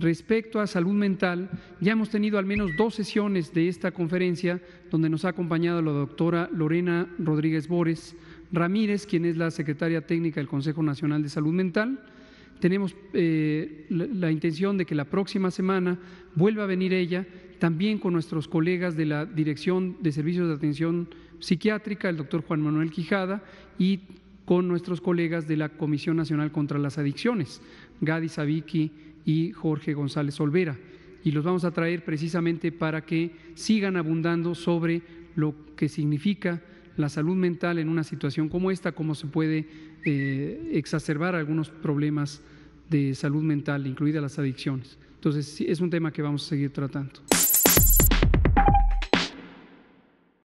Respecto a salud mental, ya hemos tenido al menos dos sesiones de esta conferencia donde nos ha acompañado la doctora Lorena Rodríguez Bores Ramírez, quien es la secretaria técnica del Consejo Nacional de Salud Mental. Tenemos eh, la, intención de que la próxima semana vuelva a venir ella, también con nuestros colegas de la Dirección de Servicios de Atención Psiquiátrica, el doctor Juan Manuel Quijada, y con nuestros colegas de la Comisión Nacional contra las Adicciones, Gadi Sabiki y Jorge González Olvera. Y los vamos a traer precisamente para que sigan abundando sobre lo que significa la salud mental en una situación como esta, cómo se puede eh, exacerbar algunos problemas de salud mental, incluidas las adicciones. Entonces, es un tema que vamos a seguir tratando.